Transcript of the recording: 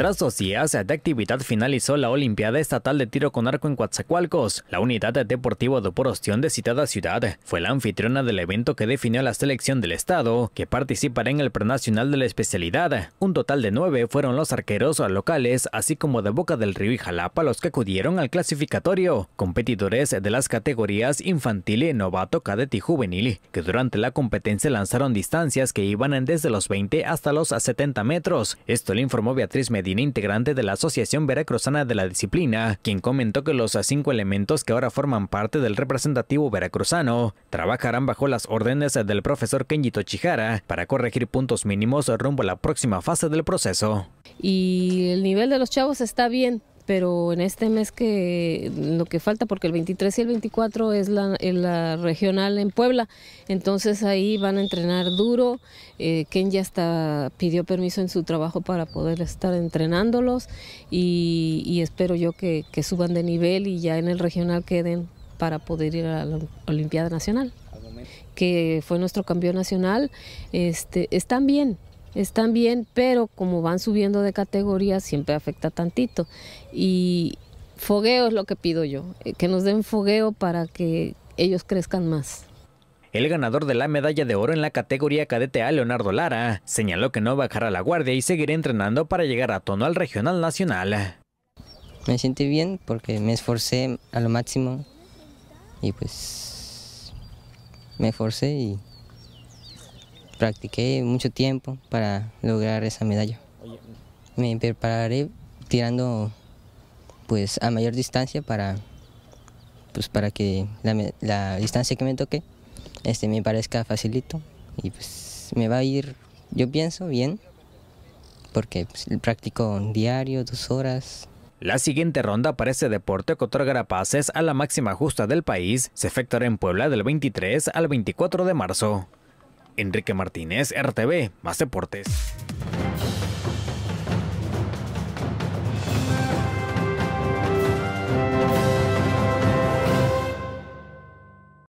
Tras dos días de actividad finalizó la Olimpiada Estatal de Tiro con Arco en Coatzacoalcos. La unidad deportiva de Porostión de citada ciudad fue la anfitriona del evento que definió la selección del estado, que participará en el prenacional de la especialidad. Un total de nueve fueron los arqueros locales, así como de Boca del Río y Jalapa los que acudieron al clasificatorio, competidores de las categorías infantil, novato, cadete y juvenil, que durante la competencia lanzaron distancias que iban desde los 20 hasta los 70 metros. Esto le informó Beatriz Medina tiene integrante de la Asociación Veracruzana de la Disciplina, quien comentó que los cinco elementos que ahora forman parte del representativo veracruzano trabajarán bajo las órdenes del profesor Kenji Tochihara para corregir puntos mínimos rumbo a la próxima fase del proceso. Y el nivel de los chavos está bien, pero en este mes que mm, lo que falta, porque el 23 y el 24 es la, regional en Puebla, entonces ahí van a entrenar duro. Eh, Ken ya está, pidió permiso en su trabajo para poder estar entrenándolos y, espero yo que, suban de nivel y ya en el regional queden para poder ir a la Olimpiada Nacional, que fue nuestro campeón nacional. Este, están bien, están bien, pero como van subiendo de categoría siempre afecta tantito. Y fogueo es lo que pido yo, eh, que nos den fogueo para que ellos crezcan más. El ganador de la medalla de oro en la categoría cadete A, Leonardo Lara, señaló que no bajará la guardia y seguirá entrenando para llegar a tono al regional nacional. Me sentí bien porque me esforcé a lo máximo y pues me esforcé y practiqué mucho tiempo para lograr esa medalla. Me prepararé tirando pues a mayor distancia para pues para que la, distancia que me toque este me parezca facilito y pues me va a ir yo pienso bien porque pues, practico diario dos horas la siguiente ronda para este deporte que otorgará pases a la máxima justa del país se efectuará en Puebla del 23 al 24 de marzo. Enrique Martínez, RTV, más deportes.